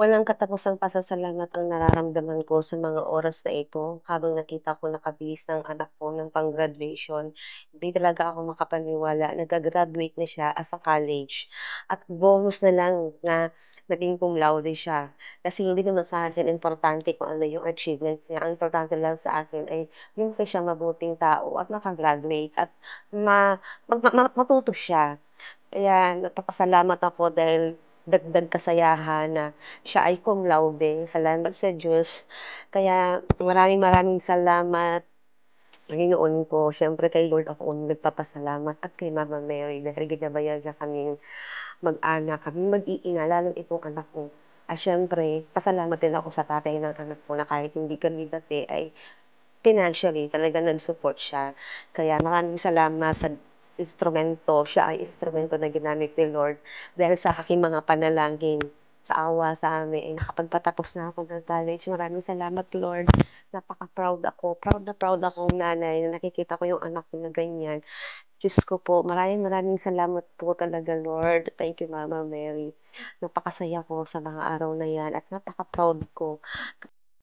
Walang katapusan pa sa salamat ang nararamdaman ko sa mga oras na ito habang nakita ko nakabihis ng anak ko ng pang-graduation. Hindi talaga ako makapaniwala. Nag-graduate na siya as a college. At bonus na lang na naging cum laude siya. Kasi hindi naman sa akin importante kung ano yung achievement niya. Ang importante lang sa akin ay yung kay siya mabuting tao at makagraduate at ma, ma, ma, matuto siya. Kaya nagpapasalamat ako dahil dagdag kasayahan na siya ay kong laude. Salamat sa Diyos. Kaya maraming maraming salamat Panginoon ko, siyempre kay Lord ako nagpapasalamat at kay Mama Mary dahil ginabayag na kaming mag-anak, kami mag-iina, lalo itong anak ko. At siyempre, pasalamat din ako sa tatay ng anak ko na kahit hindi kami dati ay financially talaga nag-support siya. Kaya maraming salamat sa instrumento, siya ay instrumento na ginamit ni Lord dahil sa aking mga panalangin sa awa sa amin. Ay, Nakapagpatapos na ako ng college. Maraming salamat, Lord. Napaka-proud ako. Proud na proud akong nanay nakikita ko yung anak ko na ganyan. Diyos ko po, maraming maraming salamat po talaga, Lord. Thank you, Mama Mary. Napakasaya ko sa mga araw na yan at napaka-proud ko.